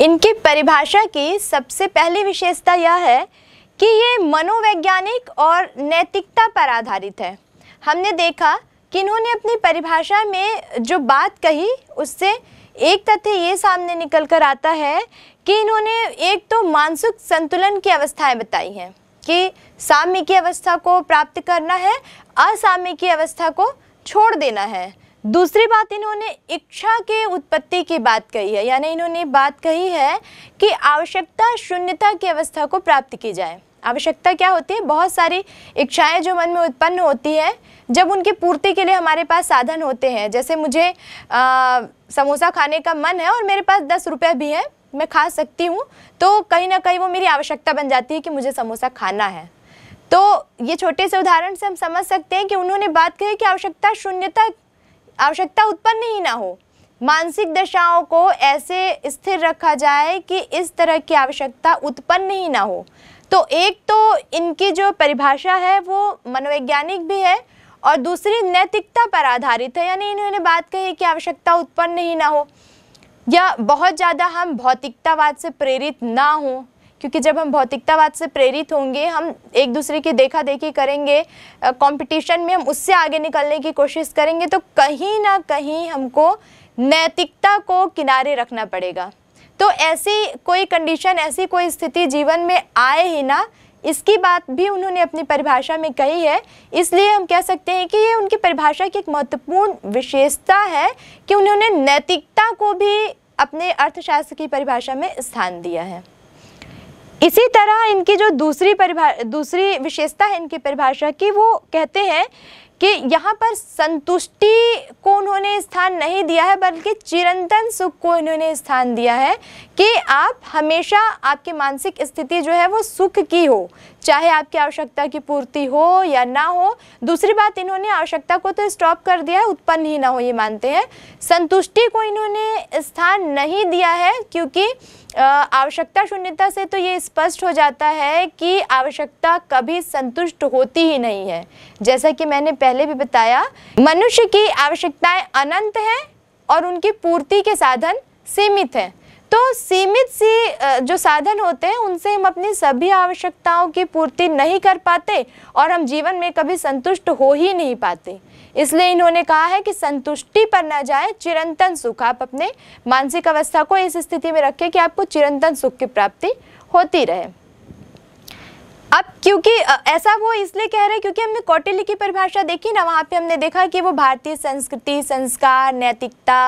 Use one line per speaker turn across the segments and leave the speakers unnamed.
इनकी परिभाषा की सबसे पहली विशेषता यह है कि ये मनोवैज्ञानिक और नैतिकता पर आधारित है हमने देखा कि इन्होंने अपनी परिभाषा में जो बात कही उससे एक तथ्य ये सामने निकल कर आता है कि इन्होंने एक तो मानसिक संतुलन की अवस्थाएं बताई हैं कि साम्य की अवस्था को प्राप्त करना है असाम्य की अवस्था को छोड़ देना है दूसरी बात इन्होंने इच्छा के उत्पत्ति की बात कही है यानी इन्होंने बात कही है कि आवश्यकता शून्यता की अवस्था को प्राप्त की जाए आवश्यकता क्या होती है बहुत सारी इच्छाएं जो मन में उत्पन्न होती हैं जब उनकी पूर्ति के लिए हमारे पास साधन होते हैं जैसे मुझे आ, समोसा खाने का मन है और मेरे पास दस रुपये भी हैं मैं खा सकती हूँ तो कहीं ना कहीं वो मेरी आवश्यकता बन जाती है कि मुझे समोसा खाना है तो ये छोटे से उदाहरण से हम समझ सकते हैं कि उन्होंने बात कही कि आवश्यकता शून्यता आवश्यकता उत्पन्न ही ना हो मानसिक दशाओं को ऐसे स्थिर रखा जाए कि इस तरह की आवश्यकता उत्पन्न ही ना हो तो एक तो इनकी जो परिभाषा है वो मनोवैज्ञानिक भी है और दूसरी नैतिकता पर आधारित है यानी इन्होंने बात कही कि आवश्यकता उत्पन्न ही ना हो या बहुत ज़्यादा हम भौतिकतावाद से प्रेरित ना हों क्योंकि जब हम भौतिकतावाद से प्रेरित होंगे हम एक दूसरे की देखा देखी करेंगे कंपटीशन में हम उससे आगे निकलने की कोशिश करेंगे तो कहीं ना कहीं हमको नैतिकता को किनारे रखना पड़ेगा तो ऐसी कोई कंडीशन ऐसी कोई स्थिति जीवन में आए ही ना इसकी बात भी उन्होंने अपनी परिभाषा में कही है इसलिए हम कह सकते हैं कि ये उनकी परिभाषा की एक महत्वपूर्ण विशेषता है कि उन्होंने नैतिकता को भी अपने अर्थशास्त्र की परिभाषा में स्थान दिया है इसी तरह इनकी जो दूसरी परिभा दूसरी विशेषता है इनकी परिभाषा की वो कहते हैं कि यहाँ पर संतुष्टि को उन्होंने स्थान नहीं दिया है बल्कि चिरंतन सुख को इन्होंने स्थान दिया है कि आप हमेशा आपकी मानसिक स्थिति जो है वो सुख की हो चाहे आपकी आवश्यकता की पूर्ति हो या ना हो दूसरी बात इन्होंने आवश्यकता को तो स्टॉप कर दिया है उत्पन्न ही ना हो ये मानते हैं संतुष्टि को इन्होंने स्थान नहीं दिया है क्योंकि आवश्यकता शून्यता से तो ये स्पष्ट हो जाता है कि आवश्यकता कभी संतुष्ट होती ही नहीं है जैसा कि मैंने पहले भी बताया मनुष्य की आवश्यकताएं अनंत हैं और उनकी पूर्ति के साधन सीमित हैं तो सीमित सी जो साधन होते हैं उनसे हम अपनी सभी आवश्यकताओं की पूर्ति नहीं कर पाते और हम जीवन में कभी संतुष्ट हो ही नहीं पाते इसलिए इन्होंने कहा है कि संतुष्टि पर ना जाए चिरंतन सुख आप अपने मानसिक अवस्था को इस स्थिति में रखें कि आपको चिरंतन सुख की प्राप्ति होती रहे अब क्योंकि ऐसा वो इसलिए कह रहे हैं क्योंकि हमने कौटिल्य की परिभाषा देखी ना वहाँ पे हमने देखा कि वो भारतीय संस्कृति संस्कार नैतिकता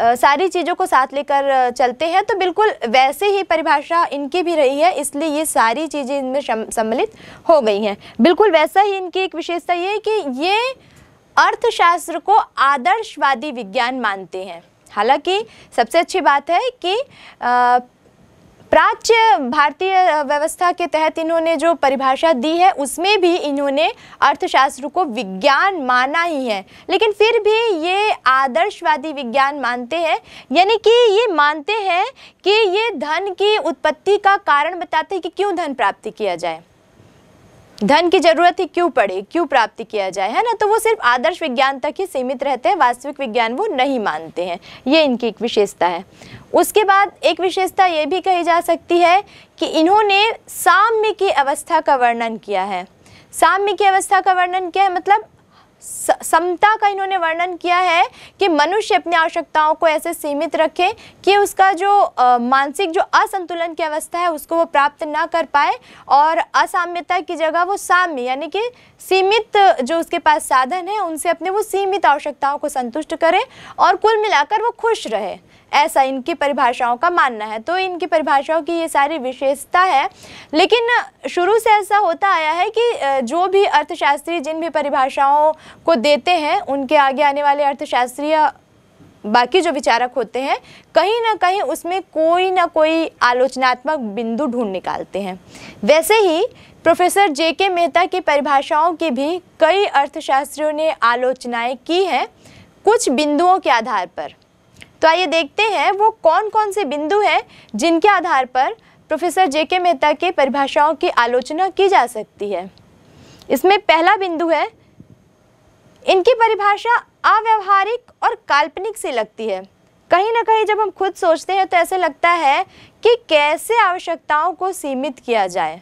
सारी चीज़ों को साथ लेकर चलते हैं तो बिल्कुल वैसे ही परिभाषा इनकी भी रही है इसलिए ये सारी चीज़ें इनमें सम्मिलित हो गई हैं बिल्कुल वैसा ही इनकी एक विशेषता ये है कि ये अर्थशास्त्र को आदर्शवादी विज्ञान मानते हैं हालांकि सबसे अच्छी बात है कि आ, प्राच्य भारतीय व्यवस्था के तहत इन्होंने जो परिभाषा दी है उसमें भी इन्होंने अर्थशास्त्र को विज्ञान माना ही है लेकिन फिर भी ये आदर्शवादी विज्ञान मानते हैं यानी कि ये मानते हैं कि ये धन की उत्पत्ति का कारण बताते हैं कि क्यों धन प्राप्ति किया जाए धन की जरूरत ही क्यों पड़े क्यों प्राप्ति किया जाए है ना तो वो सिर्फ आदर्श विज्ञान तक ही सीमित रहते हैं वास्तविक विज्ञान वो नहीं मानते हैं ये इनकी एक विशेषता है उसके बाद एक विशेषता ये भी कही जा सकती है कि इन्होंने साम्य की अवस्था का वर्णन किया है साम्य की अवस्था का वर्णन किया है मतलब समता का इन्होंने वर्णन किया है कि मनुष्य अपनी आवश्यकताओं को ऐसे सीमित रखे कि उसका जो मानसिक जो असंतुलन की अवस्था है उसको वो प्राप्त ना कर पाए और असाम्यता की जगह वो साम्य यानी कि सीमित जो उसके पास साधन है उनसे अपने वो सीमित आवश्यकताओं को संतुष्ट करें और कुल मिलाकर वो खुश रहे ऐसा इनकी परिभाषाओं का मानना है तो इनकी परिभाषाओं की ये सारी विशेषता है लेकिन शुरू से ऐसा होता आया है कि जो भी अर्थशास्त्री जिन भी परिभाषाओं को देते हैं उनके आगे आने वाले अर्थशास्त्रीय बाकी जो विचारक होते हैं कहीं ना कहीं उसमें कोई ना कोई आलोचनात्मक बिंदु ढूंढ निकालते हैं वैसे ही प्रोफेसर जे के मेहता की परिभाषाओं की भी कई अर्थशास्त्रियों ने आलोचनाएं की हैं कुछ बिंदुओं के आधार पर तो आइए देखते हैं वो कौन कौन से बिंदु हैं जिनके आधार पर प्रोफेसर जे के मेहता के परिभाषाओं की आलोचना की जा सकती है इसमें पहला बिंदु है इनकी परिभाषा अव्यवहारिक और काल्पनिक सी लगती है कहीं ना कहीं जब हम खुद सोचते हैं तो ऐसे लगता है कि कैसे आवश्यकताओं को सीमित किया जाए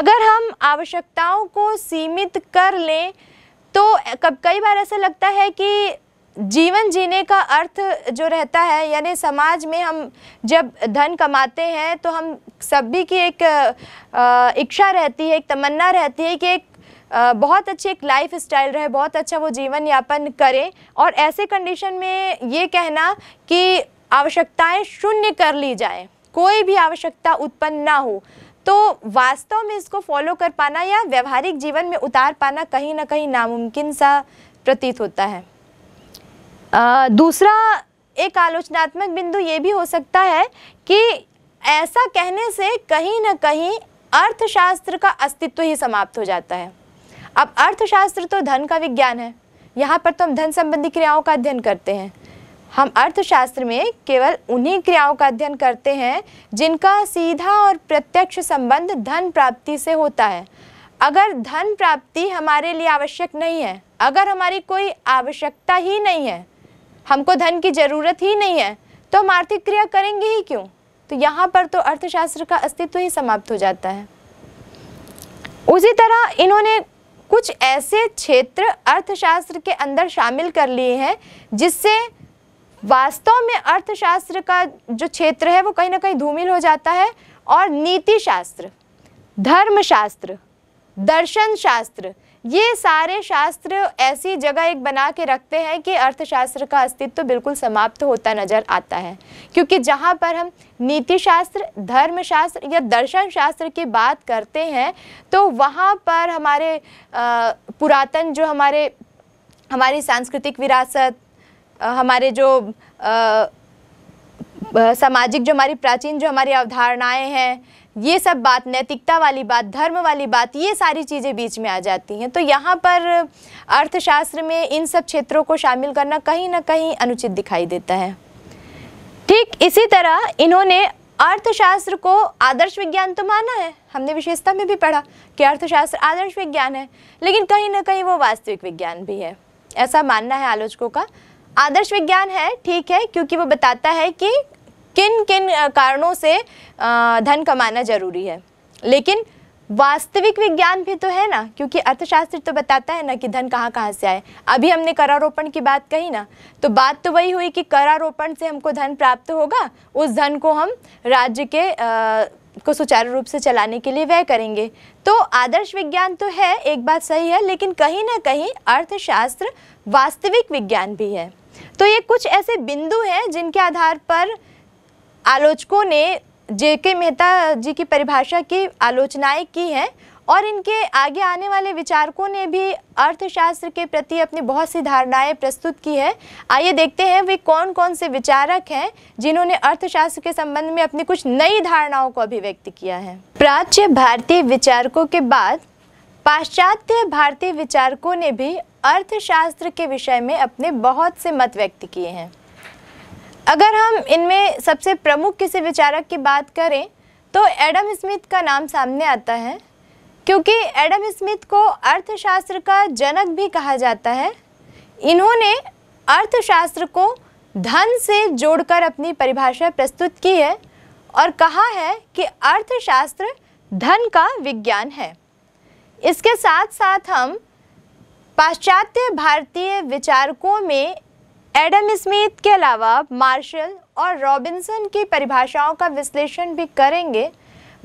अगर हम आवश्यकताओं को सीमित कर लें तो कब कई बार ऐसा लगता है कि जीवन जीने का अर्थ जो रहता है यानी समाज में हम जब धन कमाते हैं तो हम सभी की एक इच्छा रहती है एक तमन्ना रहती है कि एक बहुत अच्छी एक लाइफ स्टाइल रहे बहुत अच्छा वो जीवन यापन करें और ऐसे कंडीशन में ये कहना कि आवश्यकताएं शून्य कर ली जाए कोई भी आवश्यकता उत्पन्न ना हो तो वास्तव में इसको फॉलो कर पाना या व्यवहारिक जीवन में उतार पाना कहीं ना कहीं नामुमकिन सा प्रतीत होता है दूसरा एक आलोचनात्मक बिंदु ये भी हो सकता है कि ऐसा कहने से कहीं ना कहीं अर्थशास्त्र का अस्तित्व ही समाप्त हो जाता है अब अर्थशास्त्र तो धन का विज्ञान है यहाँ पर तो हम धन संबंधी क्रियाओं का अध्ययन करते हैं हम अर्थशास्त्र में केवल उन्हीं क्रियाओं का अध्ययन करते हैं जिनका सीधा और प्रत्यक्ष संबंध धन प्राप्ति से होता है अगर धन प्राप्ति हमारे लिए आवश्यक नहीं है अगर हमारी कोई आवश्यकता ही नहीं है हमको धन की ज़रूरत ही नहीं है तो हम आर्थिक क्रिया करेंगे ही क्यों तो यहाँ पर तो अर्थशास्त्र का अस्तित्व ही समाप्त हो जाता है उसी तरह इन्होंने कुछ ऐसे क्षेत्र अर्थशास्त्र के अंदर शामिल कर लिए हैं जिससे वास्तव में अर्थशास्त्र का जो क्षेत्र है वो कहीं ना कहीं धूमिल हो जाता है और नीति शास्त्र धर्म शास्त्र दर्शन शास्त्र ये सारे शास्त्र ऐसी जगह एक बना के रखते हैं कि अर्थशास्त्र का अस्तित्व बिल्कुल समाप्त होता नज़र आता है क्योंकि जहाँ पर हम नीति शास्त्र धर्म शास्त्र या दर्शन शास्त्र की बात करते हैं तो वहाँ पर हमारे पुरातन जो हमारे हमारी सांस्कृतिक विरासत हमारे जो आ, सामाजिक जो हमारी प्राचीन जो हमारी अवधारणाएं हैं ये सब बात नैतिकता वाली बात धर्म वाली बात ये सारी चीज़ें बीच में आ जाती हैं तो यहाँ पर अर्थशास्त्र में इन सब क्षेत्रों को शामिल करना कहीं ना कहीं अनुचित दिखाई देता है ठीक इसी तरह इन्होंने अर्थशास्त्र को आदर्श विज्ञान तो माना है हमने विशेषता में भी पढ़ा कि अर्थशास्त्र आदर्श विज्ञान है लेकिन कहीं ना कहीं वो वास्तविक विज्ञान भी है ऐसा मानना है आलोचकों का आदर्श विज्ञान है ठीक है क्योंकि वो बताता है कि किन किन कारणों से धन कमाना ज़रूरी है लेकिन वास्तविक विज्ञान भी तो है ना क्योंकि अर्थशास्त्र तो बताता है ना कि धन कहाँ कहाँ से आए अभी हमने करारोपण की बात कही ना तो बात तो वही हुई कि करारोपण से हमको धन प्राप्त होगा उस धन को हम राज्य के आ, को सुचारू रूप से चलाने के लिए व्यय करेंगे तो आदर्श विज्ञान तो है एक बात सही है लेकिन कहीं ना कहीं अर्थशास्त्र वास्तविक विज्ञान भी है तो ये कुछ ऐसे बिंदु हैं जिनके आधार पर आलोचकों ने जे के मेहता जी की परिभाषा की आलोचनाएं की हैं और इनके आगे आने वाले विचारकों ने भी अर्थशास्त्र के प्रति अपनी बहुत सी धारणाएं प्रस्तुत की है आइए देखते हैं वे कौन कौन से विचारक हैं जिन्होंने अर्थशास्त्र के संबंध में अपनी कुछ नई धारणाओं को अभिव्यक्त किया है प्राच्य भारतीय विचारकों के बाद पाश्चात्य भारतीय विचारकों ने भी अर्थशास्त्र के विषय में अपने बहुत से मत व्यक्त किए हैं अगर हम इनमें सबसे प्रमुख किसी विचारक की बात करें तो एडम स्मिथ का नाम सामने आता है क्योंकि एडम स्मिथ को अर्थशास्त्र का जनक भी कहा जाता है इन्होंने अर्थशास्त्र को धन से जोड़कर अपनी परिभाषा प्रस्तुत की है और कहा है कि अर्थशास्त्र धन का विज्ञान है इसके साथ साथ हम पाश्चात्य भारतीय विचारकों में एडम स्मिथ के अलावा मार्शल और रॉबिन्सन की परिभाषाओं का विश्लेषण भी करेंगे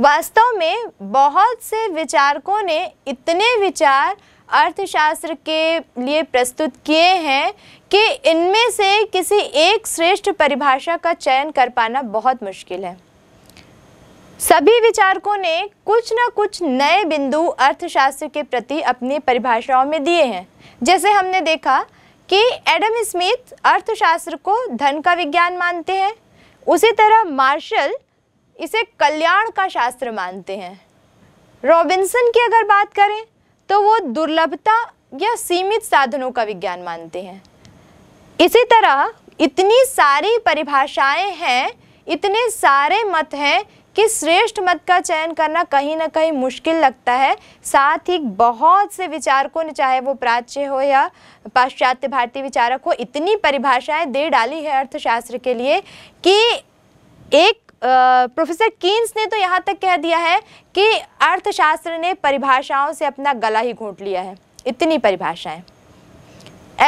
वास्तव में बहुत से विचारकों ने इतने विचार अर्थशास्त्र के लिए प्रस्तुत किए हैं कि इनमें से किसी एक श्रेष्ठ परिभाषा का चयन कर पाना बहुत मुश्किल है सभी विचारकों ने कुछ ना कुछ नए बिंदु अर्थशास्त्र के प्रति अपनी परिभाषाओं में दिए हैं जैसे हमने देखा कि एडम स्मिथ अर्थशास्त्र को धन का विज्ञान मानते हैं उसी तरह मार्शल इसे कल्याण का शास्त्र मानते हैं रॉबिन्सन की अगर बात करें तो वो दुर्लभता या सीमित साधनों का विज्ञान मानते हैं इसी तरह इतनी सारी परिभाषाएं हैं इतने सारे मत हैं कि श्रेष्ठ मत का चयन करना कहीं ना कहीं मुश्किल लगता है साथ ही बहुत से विचारकों ने चाहे वो प्राच्य हो या पाश्चात्य भारतीय विचारक हो इतनी परिभाषाएं दे डाली है अर्थशास्त्र के लिए कि एक प्रोफेसर कीन्स ने तो यहाँ तक कह दिया है कि अर्थशास्त्र ने परिभाषाओं से अपना गला ही घोंट लिया है इतनी परिभाषाएं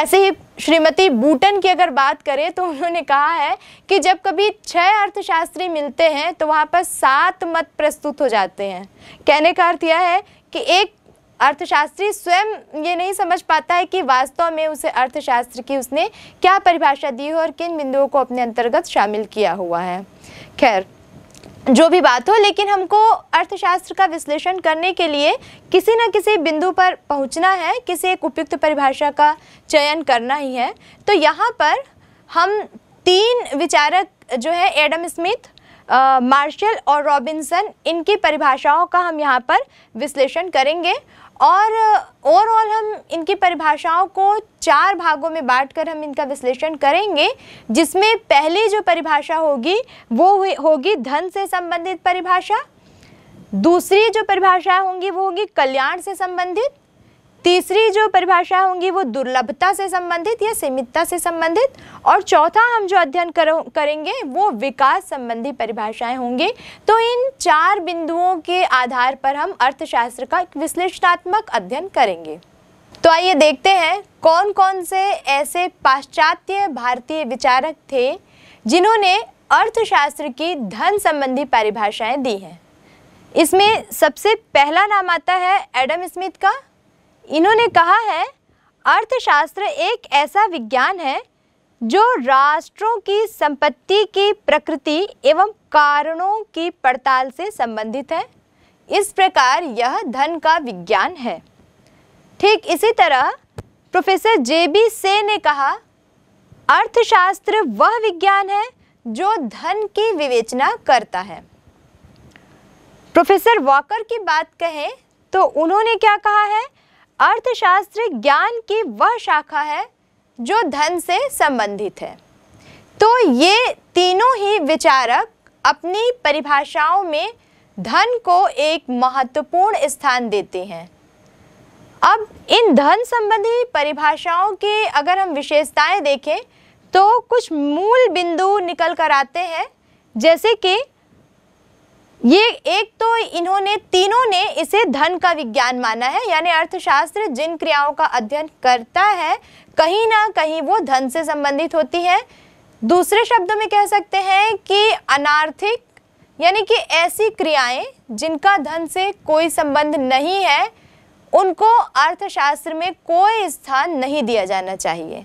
ऐसे ही श्रीमती बूटन की अगर बात करें तो उन्होंने कहा है कि जब कभी छह अर्थशास्त्री मिलते हैं तो वहाँ पर सात मत प्रस्तुत हो जाते हैं कहने का अर्थ यह है कि एक अर्थशास्त्री स्वयं ये नहीं समझ पाता है कि वास्तव में उसे अर्थशास्त्र की उसने क्या परिभाषा दी हो और किन बिंदुओं को अपने अंतर्गत शामिल किया हुआ है खैर जो भी बात हो लेकिन हमको अर्थशास्त्र का विश्लेषण करने के लिए किसी न किसी बिंदु पर पहुंचना है किसी एक उपयुक्त परिभाषा का चयन करना ही है तो यहाँ पर हम तीन विचारक जो है एडम स्मिथ मार्शल और रॉबिन्सन इनकी परिभाषाओं का हम यहाँ पर विश्लेषण करेंगे और ओवरऑल uh, हम इनकी परिभाषाओं को चार भागों में बांटकर हम इनका विश्लेषण करेंगे जिसमें पहली जो परिभाषा होगी वो होगी धन से संबंधित परिभाषा दूसरी जो परिभाषा होंगी वो होगी कल्याण से संबंधित तीसरी जो परिभाषा होंगी वो दुर्लभता से संबंधित या सीमितता से संबंधित और चौथा हम जो अध्ययन करो करेंगे वो विकास संबंधी परिभाषाएं होंगी तो इन चार बिंदुओं के आधार पर हम अर्थशास्त्र का एक विश्लेषणात्मक अध्ययन करेंगे तो आइए देखते हैं कौन कौन से ऐसे पाश्चात्य भारतीय विचारक थे जिन्होंने अर्थशास्त्र की धन संबंधी परिभाषाएँ दी हैं इसमें सबसे पहला नाम आता है एडम स्मिथ का इन्होंने कहा है अर्थशास्त्र एक ऐसा विज्ञान है जो राष्ट्रों की संपत्ति की प्रकृति एवं कारणों की पड़ताल से संबंधित है इस प्रकार यह धन का विज्ञान है ठीक इसी तरह प्रोफेसर जे बी से ने कहा अर्थशास्त्र वह विज्ञान है जो धन की विवेचना करता है प्रोफेसर वॉकर की बात कहें तो उन्होंने क्या कहा है अर्थशास्त्र ज्ञान की वह शाखा है जो धन से संबंधित है तो ये तीनों ही विचारक अपनी परिभाषाओं में धन को एक महत्वपूर्ण स्थान देते हैं अब इन धन संबंधी परिभाषाओं की अगर हम विशेषताएं देखें तो कुछ मूल बिंदु निकल कर आते हैं जैसे कि ये एक तो इन्होंने तीनों ने इसे धन का विज्ञान माना है यानी अर्थशास्त्र जिन क्रियाओं का अध्ययन करता है कहीं ना कहीं वो धन से संबंधित होती है दूसरे शब्दों में कह सकते हैं कि अनार्थिक यानी कि ऐसी क्रियाएं जिनका धन से कोई संबंध नहीं है उनको अर्थशास्त्र में कोई स्थान नहीं दिया जाना चाहिए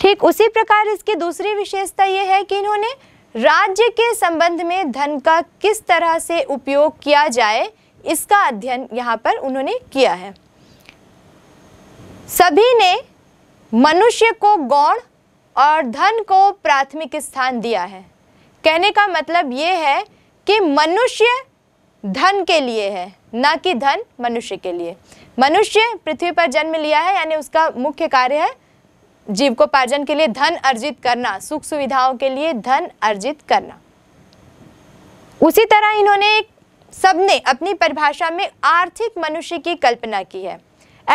ठीक उसी प्रकार इसकी दूसरी विशेषता ये है कि इन्होंने राज्य के संबंध में धन का किस तरह से उपयोग किया जाए इसका अध्ययन यहाँ पर उन्होंने किया है सभी ने मनुष्य को गौण और धन को प्राथमिक स्थान दिया है कहने का मतलब ये है कि मनुष्य धन के लिए है ना कि धन मनुष्य के लिए मनुष्य पृथ्वी पर जन्म लिया है यानी उसका मुख्य कार्य है जीवकोपार्जन के लिए धन अर्जित करना सुख सुविधाओं के लिए धन अर्जित करना उसी तरह इन्होंने सबने अपनी परिभाषा में आर्थिक मनुष्य की कल्पना की है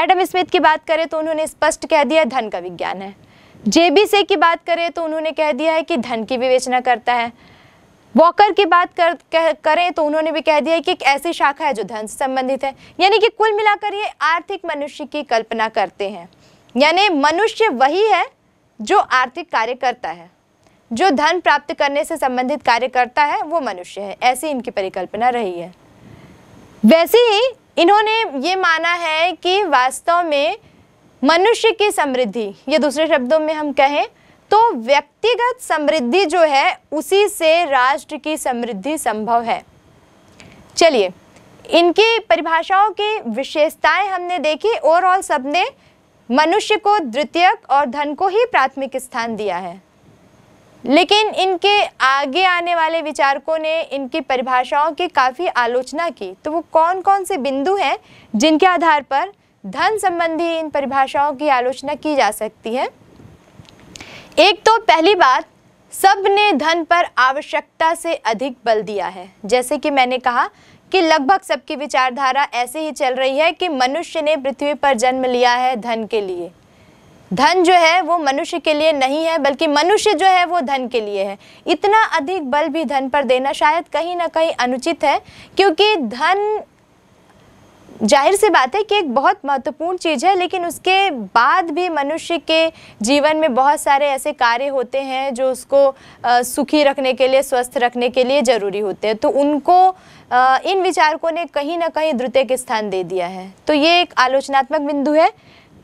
एडम स्मिथ की बात करें तो उन्होंने स्पष्ट कह दिया धन का विज्ञान है जेबी से की बात करें तो उन्होंने कह दिया है कि धन की विवेचना करता है वॉकर की बात कर, कर करें तो उन्होंने भी कह दिया है कि एक ऐसी शाखा है जो धन से संबंधित है यानी कि कुल मिलाकर ये आर्थिक मनुष्य की कल्पना करते हैं यानी मनुष्य वही है जो आर्थिक कार्य करता है जो धन प्राप्त करने से संबंधित कार्य करता है वो मनुष्य है ऐसी इनकी परिकल्पना रही है वैसे ही इन्होंने ये माना है कि वास्तव में मनुष्य की समृद्धि या दूसरे शब्दों में हम कहें तो व्यक्तिगत समृद्धि जो है उसी से राष्ट्र की समृद्धि संभव है चलिए इनकी परिभाषाओं की विशेषताएं हमने देखी ओवरऑल सबने मनुष्य को द्वितीयक और धन को ही प्राथमिक स्थान दिया है लेकिन इनके आगे आने वाले विचारकों ने इनकी परिभाषाओं की काफ़ी आलोचना की तो वो कौन कौन से बिंदु हैं जिनके आधार पर धन संबंधी इन परिभाषाओं की आलोचना की जा सकती है एक तो पहली बात सब ने धन पर आवश्यकता से अधिक बल दिया है जैसे कि मैंने कहा कि लगभग सबकी विचारधारा ऐसे ही चल रही है कि मनुष्य ने पृथ्वी पर जन्म लिया है धन के लिए धन जो है वो मनुष्य के लिए नहीं है बल्कि मनुष्य जो है वो धन के लिए है इतना अधिक बल भी धन पर देना शायद कहीं ना कहीं अनुचित है क्योंकि धन जाहिर सी बात है कि एक बहुत महत्वपूर्ण चीज़ है लेकिन उसके बाद भी मनुष्य के जीवन में बहुत सारे ऐसे कार्य होते हैं जो उसको सुखी रखने के लिए स्वस्थ रखने के लिए ज़रूरी होते हैं तो उनको इन विचारकों ने कहीं ना कहीं द्रुतिक स्थान दे दिया है तो ये एक आलोचनात्मक बिंदु है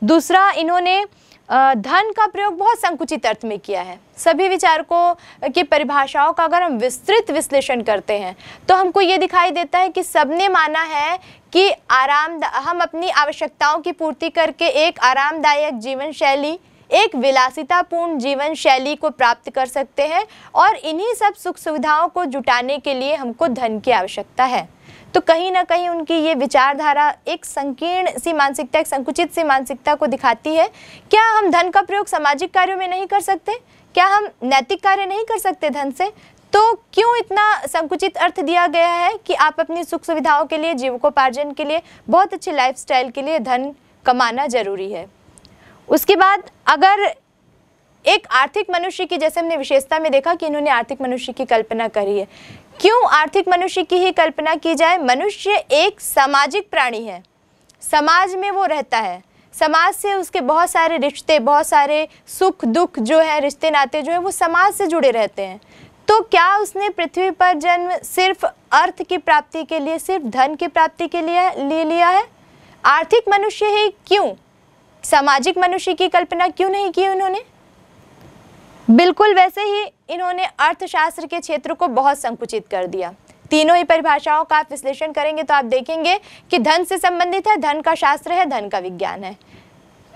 दूसरा इन्होंने धन का प्रयोग बहुत संकुचित अर्थ में किया है सभी विचारकों की परिभाषाओं का अगर हम विस्तृत विश्लेषण करते हैं तो हमको ये दिखाई देता है कि सबने माना है कि आराम हम अपनी आवश्यकताओं की पूर्ति करके एक आरामदायक जीवन शैली एक विलासितापूर्ण जीवन शैली को प्राप्त कर सकते हैं और इन्हीं सब सुख सुविधाओं को जुटाने के लिए हमको धन की आवश्यकता है तो कहीं ना कहीं उनकी ये विचारधारा एक संकीर्ण सी मानसिकता एक संकुचित सी मानसिकता को दिखाती है क्या हम धन का प्रयोग सामाजिक कार्यों में नहीं कर सकते क्या हम नैतिक कार्य नहीं कर सकते धन से तो क्यों इतना संकुचित अर्थ दिया गया है कि आप अपनी सुख सुविधाओं के लिए जीवकोपार्जन के लिए बहुत अच्छी लाइफ के लिए धन कमाना जरूरी है उसके बाद अगर एक आर्थिक मनुष्य की जैसे हमने विशेषता में देखा कि इन्होंने आर्थिक मनुष्य की कल्पना करी है क्यों आर्थिक मनुष्य की ही कल्पना की जाए मनुष्य एक सामाजिक प्राणी है समाज में वो रहता है समाज से उसके बहुत सारे रिश्ते बहुत सारे सुख दुख जो है रिश्ते नाते जो है वो समाज से जुड़े रहते हैं तो क्या उसने पृथ्वी पर जन्म सिर्फ अर्थ की प्राप्ति के लिए सिर्फ धन की प्राप्ति के लिए ले लिया है आर्थिक मनुष्य ही क्यों सामाजिक मनुष्य की कल्पना क्यों नहीं की उन्होंने बिल्कुल वैसे ही इन्होंने अर्थशास्त्र के क्षेत्र को बहुत संकुचित कर दिया तीनों ही परिभाषाओं का आप विश्लेषण करेंगे तो आप देखेंगे कि धन से संबंधित है धन का शास्त्र है धन का विज्ञान है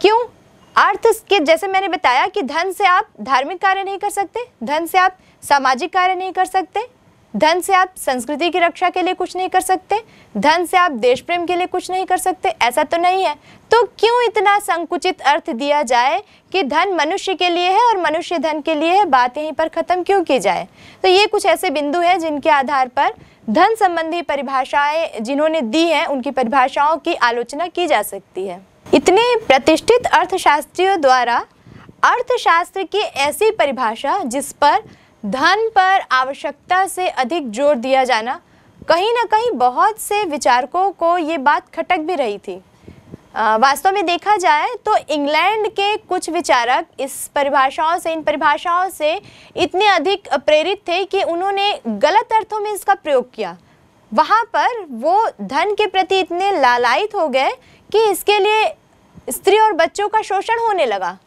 क्यों अर्थ के जैसे मैंने बताया कि धन से आप धार्मिक कार्य नहीं कर सकते धन से आप सामाजिक कार्य नहीं कर सकते धन से आप संस्कृति की रक्षा के लिए कुछ नहीं कर सकते धन से आप देश प्रेम के लिए कुछ नहीं कर सकते ऐसा तो नहीं है तो क्यों इतना संकुचित अर्थ दिया जाए कि धन मनुष्य के लिए है और मनुष्य धन के लिए है बात यहीं पर ख़त्म क्यों की जाए तो ये कुछ ऐसे बिंदु हैं जिनके आधार पर धन संबंधी परिभाषाएं जिन्होंने दी हैं उनकी परिभाषाओं की आलोचना की जा सकती है इतने प्रतिष्ठित अर्थशास्त्रियों द्वारा अर्थशास्त्र की ऐसी परिभाषा जिस पर धन पर आवश्यकता से अधिक जोर दिया जाना कहीं ना कहीं बहुत से विचारकों को ये बात खटक भी रही थी वास्तव में देखा जाए तो इंग्लैंड के कुछ विचारक इस परिभाषाओं से इन परिभाषाओं से इतने अधिक प्रेरित थे कि उन्होंने गलत अर्थों में इसका प्रयोग किया वहाँ पर वो धन के प्रति इतने लालायित हो गए कि इसके लिए स्त्री और बच्चों का शोषण होने लगा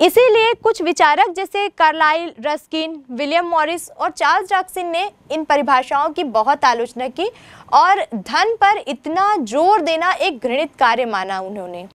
इसीलिए कुछ विचारक जैसे कार्लाइल रस्किन विलियम मॉरिस और चार्ल्स डार्क्सिन ने इन परिभाषाओं की बहुत आलोचना की और धन पर इतना जोर देना एक घृणित कार्य माना उन्होंने